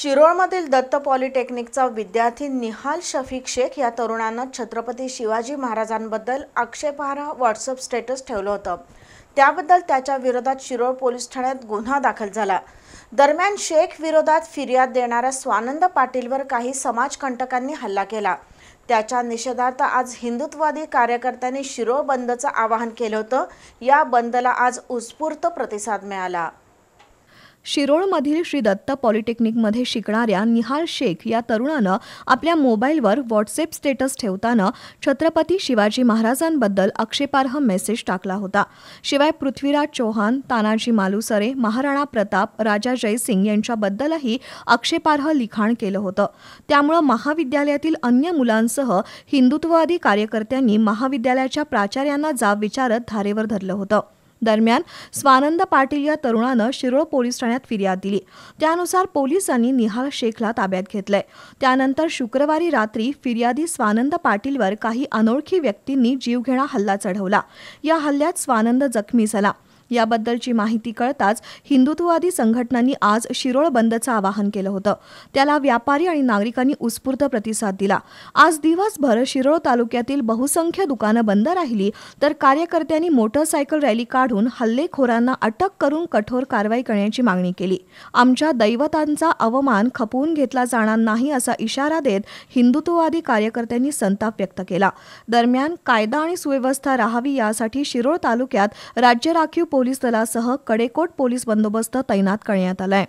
शिरोळमधील दत्त पॉलिटेक्निकचा विद्यार्थी निहाल शफीक शेख या तरुणानं छत्रपती शिवाजी महाराजांबद्दल आक्षेपार्ह व्हॉट्सअप स्टेटस ठेवलं होतं त्याबद्दल त्याच्या विरोधात शिरोळ पोलीस ठाण्यात गुन्हा दाखल झाला दरम्यान शेख विरोधात फिर्याद देणाऱ्या स्वानंद पाटीलवर काही समाजकंटकांनी हल्ला केला त्याच्या निषेधार्थ आज हिंदुत्ववादी कार्यकर्त्यांनी शिरोळ बंदचं आवाहन केलं होतं या बंदला आज उत्स्फूर्त प्रतिसाद मिळाला शिरोळमधील श्री दत्त पॉलिटेक्निकमध्ये शिकणाऱ्या निहाल शेख या तरुणानं आपल्या मोबाईलवर व्हॉट्सअप स्टेटस ठेवताना छत्रपती शिवाजी महाराजांबद्दल आक्षेपार्ह मेसेज टाकला होता शिवाय पृथ्वीराज चौहान तानाजी मालुसरे महाराणा प्रताप राजा जयसिंग यांच्याबद्दलही आक्षेपार्ह लिखाण केलं होतं त्यामुळं महाविद्यालयातील अन्य मुलांसह हिंदुत्ववादी कार्यकर्त्यांनी महाविद्यालयाच्या प्राचार्यांना जाब विचारत धारेवर धरलं होतं दरम्यान स्वानंद पाटील या तरुणानं शिरोळ पोलीस ठाण्यात फिर्याद दिली त्यानुसार पोलिसांनी निहाल शेखला ताब्यात घेतलंय त्यानंतर शुक्रवारी रात्री फिर्यादी स्वानंद पाटीलवर काही अनोळखी व्यक्तींनी जीवघेणा हल्ला चढवला या हल्ल्यात स्वानंद जखमी झाला याबद्दलची माहिती कळताच हिंदुत्ववादी संघटनांनी आज शिरोळ बंदचं आवाहन केलं होतं त्याला व्यापारी आणि नागरिकांनी उत्स्फूर्त प्रतिसाद दिला आज दिवसभर शिरोळ तालुक्यातील बहुसंख्य दुकानं बंद राहिली तर कार्यकर्त्यांनी मोटरसायकल रॅली काढून हल्लेखोरांना अटक करून कठोर कारवाई करण्याची मागणी केली आमच्या दैवतांचा अवमान खपवून घेतला जाणार नाही असा इशारा देत हिंदुत्ववादी कार्यकर्त्यांनी संताप व्यक्त केला दरम्यान कायदा आणि सुव्यवस्था राहावी यासाठी शिरोळ तालुक्यात राज्य राखीव पोलीस दलासह कडेकोट पोलीस बंदोबस्त तैनात करण्यात आला